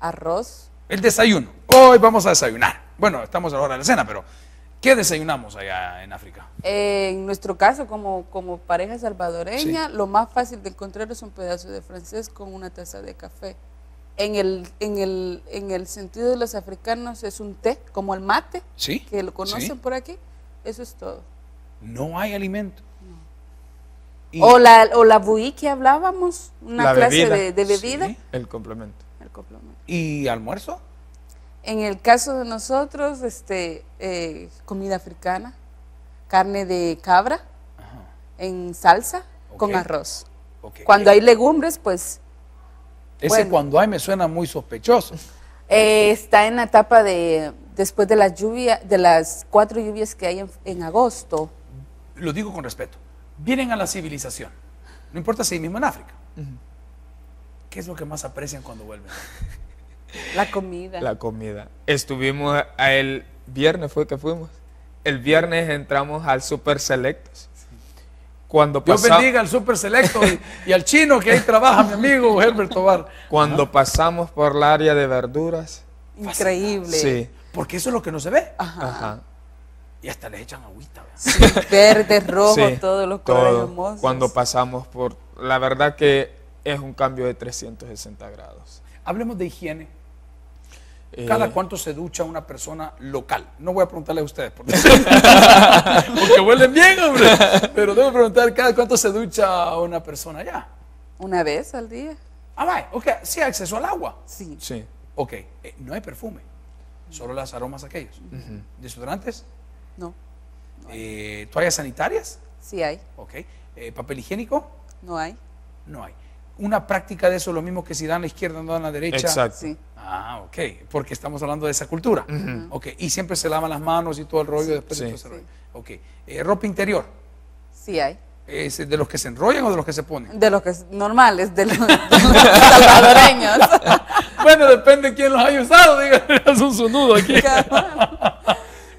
Arroz. El desayuno. Hoy vamos a desayunar. Bueno, estamos a la hora de la cena, pero ¿Qué desayunamos allá en África? en nuestro caso, como, como pareja salvadoreña, lo más fácil de encontrar es un pedazo de francés con una taza de café. En el, en el, sentido de los africanos es un té, como el mate, que lo conocen por aquí. Eso es todo. No hay alimento. O, la, o la buí que hablábamos, una clase De, de, bebida. El complemento. El complemento. ¿Y almuerzo? En el caso de nosotros, este, eh, comida africana, carne de cabra en salsa con arroz. Cuando hay legumbres, pues... Ese cuando hay me suena muy sospechoso. Eh, está en la etapa de después de las lluvias, de las cuatro lluvias que hay en, agosto. Lo digo con respeto. Vienen a la civilización. No importa si mismo en África. ¿Qué es lo que más aprecian cuando vuelven? La comida. La comida. Estuvimos el viernes, fue que fuimos. El viernes entramos al Super Selectos. Cuando Dios bendiga al Super Selecto y, al chino que ahí trabaja, mi amigo Herbert Tobar. Cuando pasamos por el área de verduras. Increíble. Sí. Porque eso es lo que no se ve. Ajá. Y hasta les echan agüita. Sí, verdes, rojos, todos los colores Cuando pasamos por... La verdad que es un cambio de 360 grados. Hablemos de higiene. Eh, ¿Cada cuánto se ducha una persona local? No voy a preguntarle a ustedes, porque, porque huelen bien, hombre. Pero debo preguntar, ¿cada cuánto se ducha una persona allá? Una vez al día. Ah, vale. ok. Sí, acceso al agua. Sí. Sí. Ok, eh, no hay perfume, solo las aromas aquellos. ¿Desodorantes? No. Eh, ¿Toallas sanitarias? Sí hay. Ok. ¿Papel higiénico? No hay. No hay una práctica de eso, lo mismo que si dan la izquierda, no dan la derecha. Exacto. Ah, ok, porque estamos hablando de esa cultura. Ok, y siempre se lavan las manos y todo el rollo después de Ok, eh, ropa interior. Sí hay. ¿De los que se enrollan o de los que se ponen? De los que normales, de los, salvadoreños. bueno, depende de quién los haya usado, digan, es un aquí.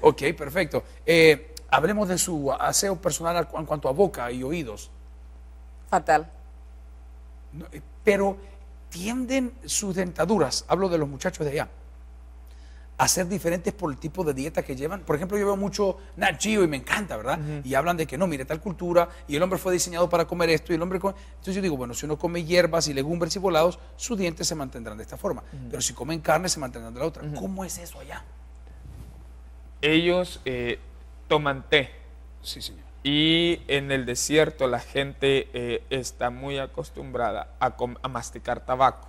ok, perfecto. Eh, hablemos de su aseo personal en cuanto a boca y oídos. Fatal. Eh, pero tienden sus dentaduras, hablo de los muchachos de allá, a ser diferentes por el tipo de dieta que llevan. Por ejemplo, yo veo mucho Nat y me encanta, ¿verdad? Y hablan de que no, mire, tal cultura, y el hombre fue diseñado para comer esto, y el hombre... Come... Entonces yo digo, bueno, si uno come hierbas y legumbres y volados, sus dientes se mantendrán de esta forma, pero si comen carne se mantendrán de la otra. ¿Cómo es eso allá? Ellos eh, toman té. Sí, señor. Y en el desierto la gente eh, está muy acostumbrada a, masticar tabaco.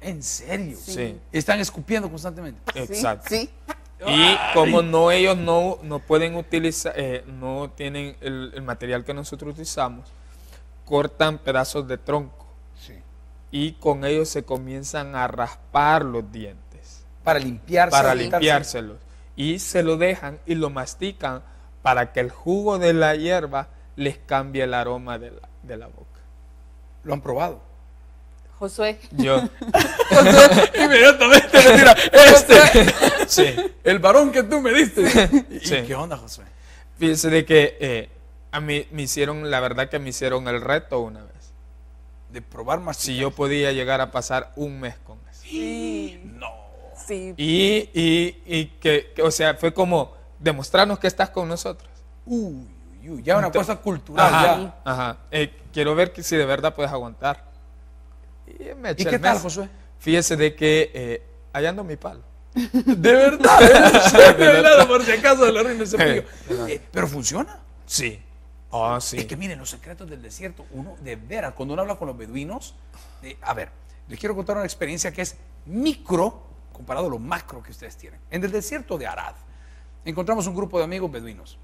¿En serio? Sí. Están escupiendo constantemente. Exacto. Sí. Y como no ellos no, no pueden utilizar, eh, no tienen el, el, material que nosotros utilizamos, cortan pedazos de tronco. Sí. Y con ellos se comienzan a raspar los dientes. Para limpiárselos. Para limpiárselos. Y se lo dejan y lo mastican para que el jugo de la hierba les cambie el aroma de la, boca. ¿Lo han probado? Josué. Yo. Josué. Inmediatamente le tira, este. Sí. El varón que tú me diste. ¿Y qué onda, Josué? Fíjese de que eh, a mí me hicieron, la verdad que me hicieron el reto una vez. De probar más. Si yo podía llegar a pasar un mes con eso. Sí. No. Sí. Y, y, y que, o sea, fue como demostrarnos que estás con nosotros. Uy, uy, uy ya una cosa cultural. Ajá, ajá. Eh, quiero ver si de verdad puedes aguantar. ¿Y, qué tal, Josué? Fíjese de que eh, allá ando mi palo. De verdad, de verdad, por si acaso eh, Pero funciona. Sí. Ah, sí. Es que miren, los secretos del desierto, uno de veras, cuando uno habla con los beduinos, a ver, les quiero contar una experiencia que es micro comparado a lo macro que ustedes tienen. En el desierto de Arad, encontramos un grupo de amigos beduinos.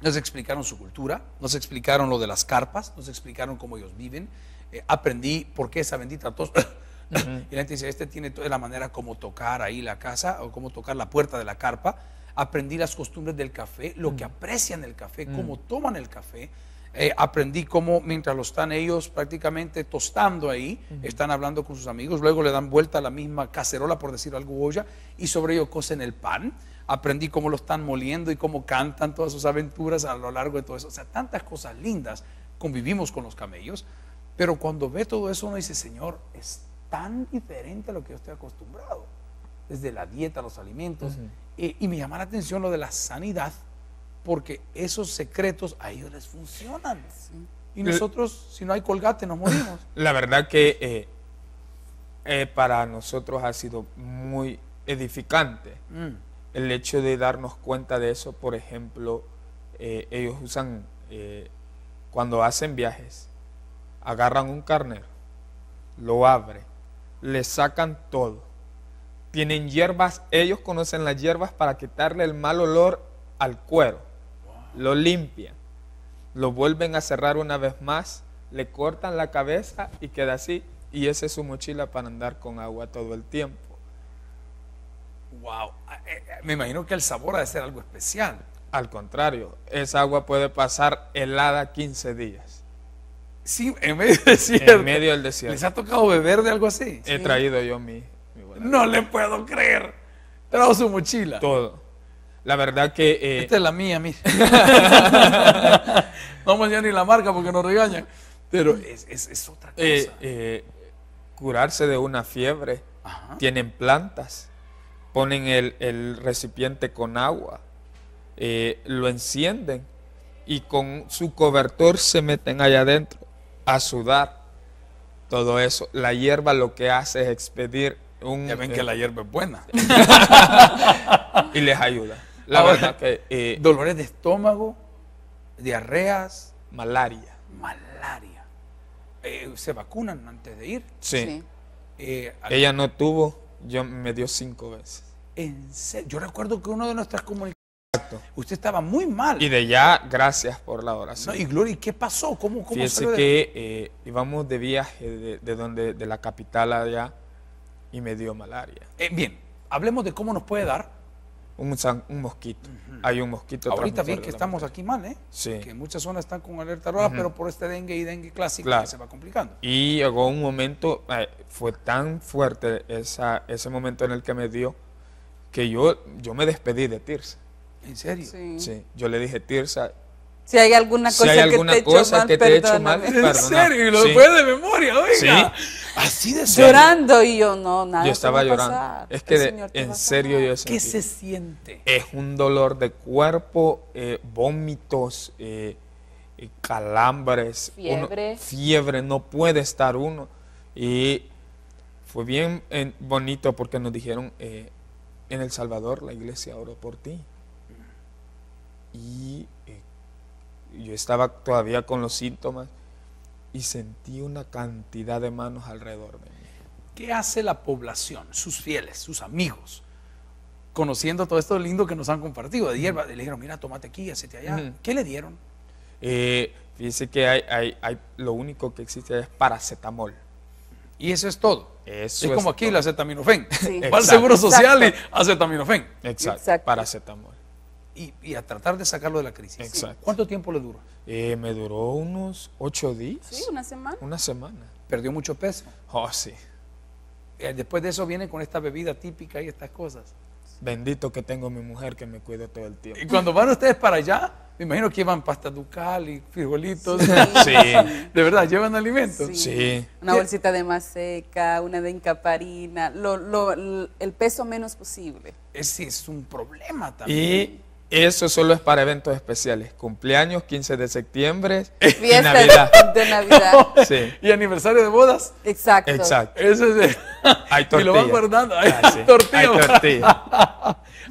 Nos explicaron su cultura, nos explicaron lo de las carpas, nos explicaron cómo ellos viven. Eh, aprendí por qué esa bendita tos. Y la gente dice, este tiene toda la manera como tocar ahí la casa o cómo tocar la puerta de la carpa. Aprendí las costumbres del café, lo que aprecian el café, cómo toman el café. Eh, aprendí cómo mientras lo están ellos prácticamente tostando ahí, están hablando con sus amigos, luego le dan vuelta a la misma cacerola, por decir algo, olla, y sobre ello cocen el pan aprendí cómo lo están moliendo y cómo cantan todas sus aventuras a lo largo de todo eso. O sea, tantas cosas lindas convivimos con los camellos, pero cuando ve todo eso uno dice, Señor, es tan diferente a lo que yo estoy acostumbrado, desde la dieta, los alimentos, y me llama la atención lo de la sanidad, porque esos secretos a ellos les funcionan. Y eh. nosotros, si no hay colgate, nos morimos. La verdad que eh, eh, para nosotros ha sido muy edificante. Mm el hecho de darnos cuenta de eso, por ejemplo, eh, ellos usan, eh, cuando hacen viajes, agarran un carnero, lo abren, le sacan todo. Tienen hierbas, ellos conocen las hierbas para quitarle el mal olor al cuero. Lo limpian, lo vuelven a cerrar una vez más, le cortan la cabeza y queda así. Y esa es su mochila para andar con agua todo el tiempo. Wow, ah, eh, eh, me imagino que el sabor ha de ser algo especial. Al contrario, esa agua puede pasar helada 15 días. Sí, en medio del desierto. En medio del desierto. ¿Les ha tocado beber de algo así? He traído yo mi. no le puedo creer. Trajo su mochila. Todo. La verdad que. Eh, Esta es la mía, mira. no me ni la marca porque nos regañan. Pero es, otra cosa. curarse de una fiebre. Tienen plantas ponen el, recipiente con agua, eh, lo encienden y con su cobertor se meten allá adentro a sudar. Todo eso. La hierba lo que hace es expedir un... ven que eh, la hierba es buena. y les ayuda. La verdad que... Eh, dolores de estómago, diarreas. Malaria. Malaria. ¿Se vacunan antes de ir? sí. Ella no tuvo. Yo me dio cinco veces. En Yo recuerdo que uno de nuestras comunicados, Usted estaba muy mal. Y de ya, gracias por la oración. No, y Gloria, ¿qué pasó? ¿Cómo, cómo Fíjese que eh, íbamos de viaje de, donde, de la capital allá y me dio malaria. Eh, bien, hablemos de cómo nos puede dar un, mosquito. Hay un mosquito. Ahorita bien que estamos aquí mal, ¿eh? Sí. Que muchas zonas están con alerta roja, pero por este dengue y dengue clásico que se va complicando. Y llegó un momento, eh, fue tan fuerte esa, ese momento en el que me dio que yo, yo me despedí de Tirsa. ¿En serio? Yo le dije, Tirsa, si hay alguna cosa que te, he hecho mal, En serio, lo de memoria, oiga. Sí. Así de serio. Llorando y yo, no, nada. Yo estaba llorando. Es que en serio yo sentí. ¿Qué se siente? Es un dolor de cuerpo, eh, vómitos, eh, eh, calambres. Fiebre. fiebre, no puede estar uno. Y fue bien bonito porque nos dijeron, en El Salvador la iglesia oró por ti. Y yo estaba todavía con los síntomas y sentí una cantidad de manos alrededor de mí. ¿Qué hace la población, sus fieles, sus amigos? Conociendo todo esto lindo que nos han compartido de hierba, le dijeron, mira, tomate aquí, hacete allá. ¿Qué le dieron? Eh, que hay, hay, lo único que existe es paracetamol. Y eso es todo. es, como aquí el acetaminofén. para Va Seguro Social y acetaminofén. Exacto. Paracetamol y, a tratar de sacarlo de la crisis. Exacto. ¿Cuánto tiempo le duró? Eh, me duró unos ocho días. Sí, una semana. Una semana. ¿Perdió mucho peso? Oh, sí. Eh, después de eso viene con esta bebida típica y estas cosas. Bendito que tengo mi mujer que me cuida todo el tiempo. Y cuando van ustedes para allá, me imagino que llevan pasta ducal y frijolitos. Sí. ¿De verdad llevan alimentos? Sí. Una bolsita de maseca, una de encaparina el peso menos posible. Ese es un problema también. Y eso solo es para eventos especiales. Cumpleaños, 15 de septiembre Fiesta De Navidad. Y aniversario de bodas. Exacto. Exacto. Eso es, hay tortilla. Y lo van guardando. Ah, hay, tortilla.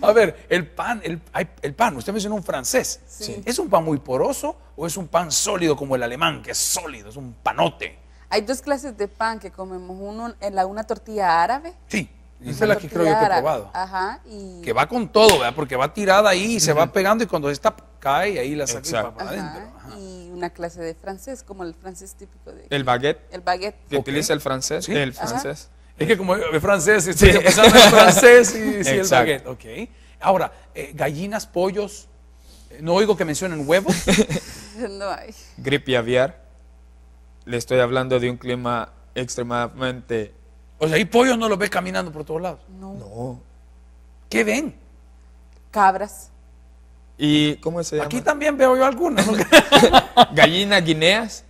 A ver, el pan, el, el pan, usted mencionó un francés. ¿Es un pan muy poroso o es un pan sólido como el alemán, que es sólido, es un panote? Hay dos clases de pan que comemos. Uno, en la, una tortilla árabe. Sí esa es la que creo yo que he probado. Ajá. Que va con todo, ¿verdad? Porque va tirada ahí, y se va pegando y cuando está cae ahí la saca para adentro. Y una clase de francés, como el francés típico de... El baguette. El baguette. Que utiliza el francés. ¿Sí? El francés. Es que como el francés, sí. estoy francés y sí, el baguette. Ok. Ahora, eh, gallinas, pollos, eh, no oigo que mencionen huevos. no hay. Gripe aviar. Le estoy hablando de un clima extremadamente o sea, y pollos no los ves caminando por todos lados. No. ¿Qué ven? Cabras. ¿Y cómo se llama? Aquí también veo yo algunas. Gallinas, guineas.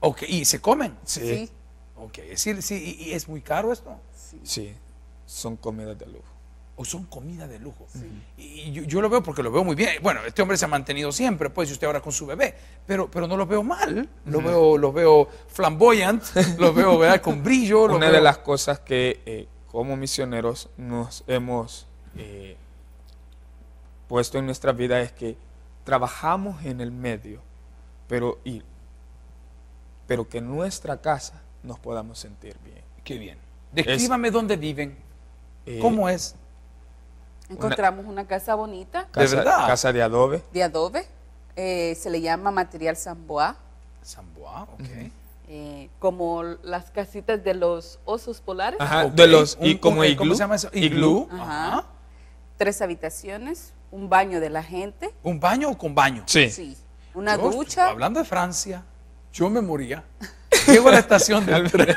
Ok, ¿y se comen? Sí. sí. Ok, y, es muy caro esto. Sí. sí, son comidas de lujo. O son comida de lujo. Y yo, lo veo porque lo veo muy bien. Bueno, este hombre se ha mantenido siempre, pues, y usted ahora con su bebé, pero, pero no lo veo mal. Lo, veo, veo flamboyant, lo veo ¿verdad? con brillo. Una de las cosas que eh, como misioneros nos hemos eh, puesto en nuestra vida es que trabajamos en el medio, pero, y, pero que en nuestra casa nos podamos sentir bien. Qué bien. Descríbame dónde viven. Eh, ¿Cómo es? Encontramos una, casa bonita. Casa, ¿De verdad? Casa de adobe. De adobe. Eh, se le llama material samboa. Samboa, ok. Eh, como las casitas de los osos polares. Ajá, de los, ¿Y como iglú? ¿Cómo se llama eso? Iglú. Ajá. Tres habitaciones, un baño de la gente. ¿Un baño o con baño? Sí. Una ducha. Hablando de Francia, yo me moría. Llego a la estación del tren.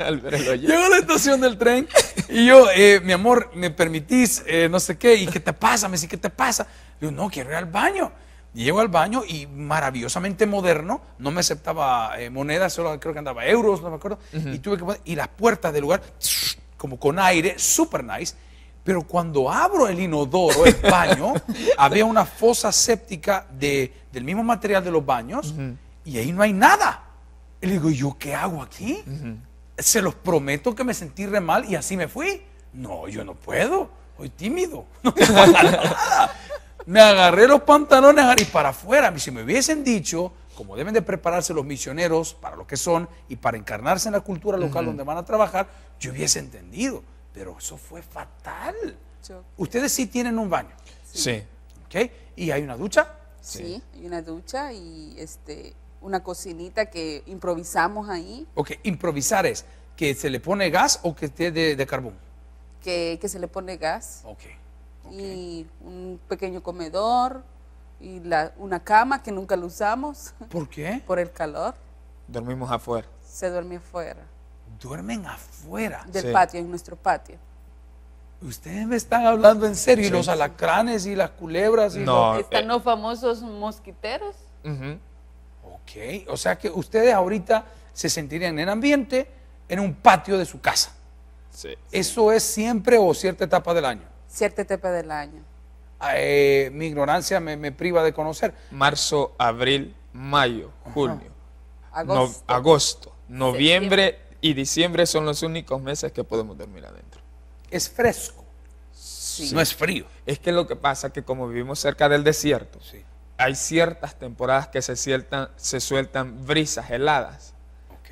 Llego a la estación del tren y yo, eh, mi amor, ¿me permitís? Eh, no sé qué. ¿Y qué te pasa? Me dice, ¿qué te pasa? Le digo, no, quiero ir al baño. llego al baño y maravillosamente moderno, no me aceptaba eh, monedas, solo creo que andaba euros, no me acuerdo. Y tuve que y las puertas del lugar, como con aire, súper nice. Pero cuando abro el inodoro, el baño, había una fosa séptica de, del mismo material de los baños y ahí no hay nada. Y le digo, ¿yo qué hago aquí? se los prometo que me sentí re mal y así me fui. No, yo no puedo, soy tímido, Me agarré los pantalones y para afuera. Si me hubiesen dicho, como deben de prepararse los misioneros para lo que son y para encarnarse en la cultura local donde van a trabajar, yo hubiese entendido. Pero eso fue fatal. Ustedes sí tienen un baño. Sí. ¿Y hay una ducha? sí, hay una ducha y este una cocinita que improvisamos ahí. Ok, improvisar es que se le pone gas o que esté de, carbón. Que, se le pone gas. Ok. Y un pequeño comedor y la, una cama que nunca lo usamos. ¿Por qué? Por el calor. Dormimos afuera. Se duerme afuera. ¿Duermen afuera? Del patio, en nuestro patio. Ustedes me están hablando en serio. ¿Y los alacranes y las culebras? Y no. ¿Están eh. los famosos mosquiteros? Ajá. Ok, o sea que ustedes ahorita se sentirían en el ambiente en un patio de su casa. Sí, ¿Eso es siempre o cierta etapa del año? Cierta etapa del año. Ah, eh, mi ignorancia me, priva de conocer. Marzo, abril, mayo, junio, agosto. noviembre y diciembre son los únicos meses que podemos dormir adentro. Es fresco. Sí. No es frío. Es que lo que pasa es que como vivimos cerca del desierto, sí hay ciertas temporadas que se, se sueltan brisas heladas.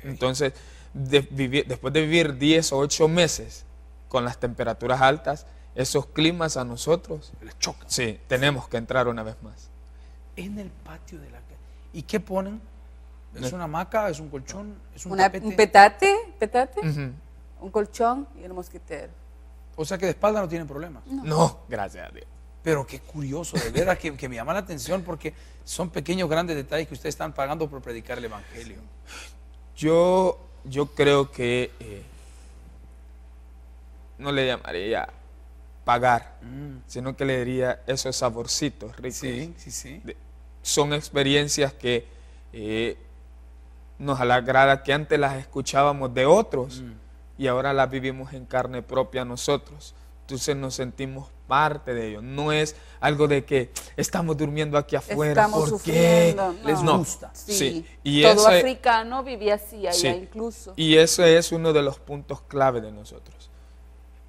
Entonces, después de vivir 10 o 8 meses con las temperaturas altas, esos climas a nosotros les chocan. Sí, tenemos que entrar una vez más. En el patio de la casa. ¿Y qué ponen? ¿Es una hamaca? ¿Es un colchón? ¿Es un, una, un petate? ¿Petate? Un colchón y el mosquitero. O sea que de espalda no tienen problemas. no gracias a Dios. Pero qué curioso, de verdad que, que, me llama la atención porque son pequeños, grandes detalles que ustedes están pagando por predicar el Evangelio. Yo, yo creo que eh, no le llamaría pagar, mm. sino que le diría esos saborcitos ricos. Sí, sí, sí. son experiencias que eh, nos alagrada que antes las escuchábamos de otros mm. y ahora las vivimos en carne propia nosotros. Entonces nos sentimos parte de ello. No es algo de que estamos durmiendo aquí afuera porque no. les gusta. Sí. Y Todo africano vivía así allá incluso. Y eso es uno de los puntos clave de nosotros.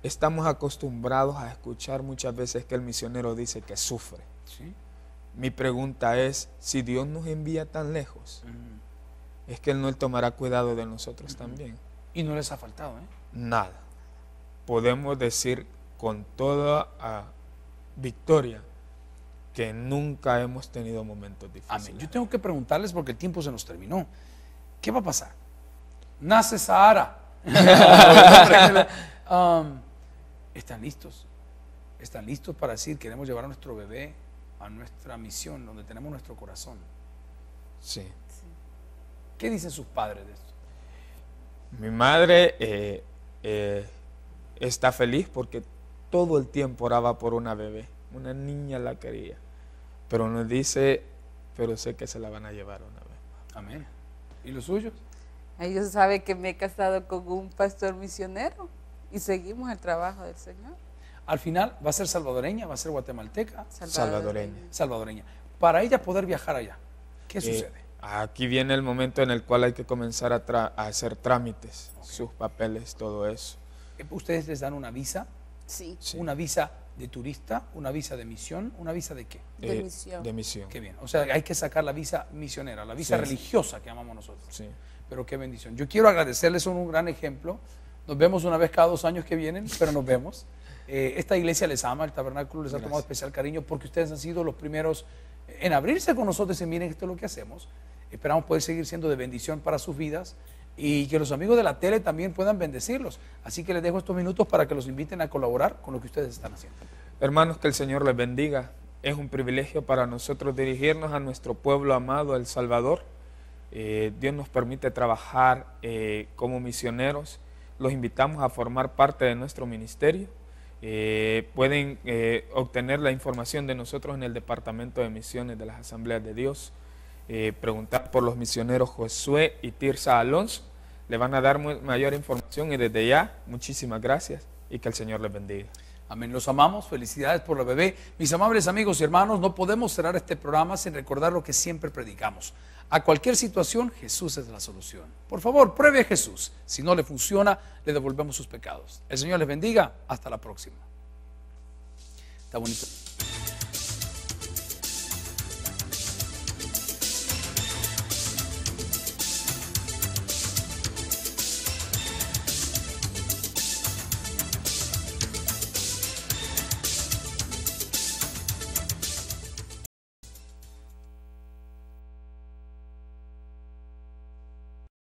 Estamos acostumbrados a escuchar muchas veces que el misionero dice que sufre. ¿Sí? Mi pregunta es, si Dios nos envía tan lejos, es que Él no tomará cuidado de nosotros también. Y no les ha faltado, ¿eh? Nada. Podemos decir con toda ah, victoria que nunca hemos tenido momentos difíciles. Yo tengo que preguntarles porque el tiempo se nos terminó. ¿Qué va a pasar? Nace Sahara. Um, ¿Están listos? ¿Están listos para decir queremos llevar a nuestro bebé a nuestra misión, donde tenemos nuestro corazón? Sí. ¿Qué dicen sus padres de esto? Mi madre eh, eh, está feliz porque todo el tiempo oraba por una bebé, una niña la quería, pero nos dice, pero sé que se la van a llevar una vez. Amén. ¿Y los suyos? Ellos saben que me he casado con un pastor misionero y seguimos el trabajo del Señor. Al final va a ser salvadoreña, va a ser guatemalteca. Salvadoreña. Salvadoreña. Para ella poder viajar allá, ¿qué eh, sucede? Aquí viene el momento en el cual hay que comenzar a, hacer trámites, sus papeles, todo eso. ¿Ustedes les dan una visa? Una visa de turista, una visa de misión, una visa de qué? De eh, misión. De Qué bien. O sea, hay que sacar la visa misionera, la visa religiosa que amamos nosotros. Sí. Pero qué bendición. Yo quiero agradecerles un, gran ejemplo. Nos vemos una vez cada dos años que vienen, pero nos vemos. Eh, esta iglesia les ama, el tabernáculo les ha tomado especial cariño porque ustedes han sido los primeros en abrirse con nosotros y miren esto es lo que hacemos. Esperamos poder seguir siendo de bendición para sus vidas y que los amigos de la tele también puedan bendecirlos. Así que les dejo estos minutos para que los inviten a colaborar con lo que ustedes están haciendo. Hermanos, que el Señor les bendiga. Es un privilegio para nosotros dirigirnos a nuestro pueblo amado, El Salvador. Eh, Dios nos permite trabajar eh, como misioneros. Los invitamos a formar parte de nuestro ministerio. Eh, pueden obtener la información de nosotros en el Departamento de Misiones de las Asambleas de Dios. Eh, preguntar por los misioneros Josué y Tirsa Alonso. Le van a dar mayor información y desde ya, muchísimas gracias y que el Señor les bendiga. Amén, los amamos, felicidades por la bebé. Mis amables amigos y hermanos, no podemos cerrar este programa sin recordar lo que siempre predicamos. A cualquier situación, Jesús es la solución. Por favor, pruebe a Jesús. Si no le funciona, le devolvemos sus pecados. El Señor les bendiga. Hasta la próxima. Está bonito.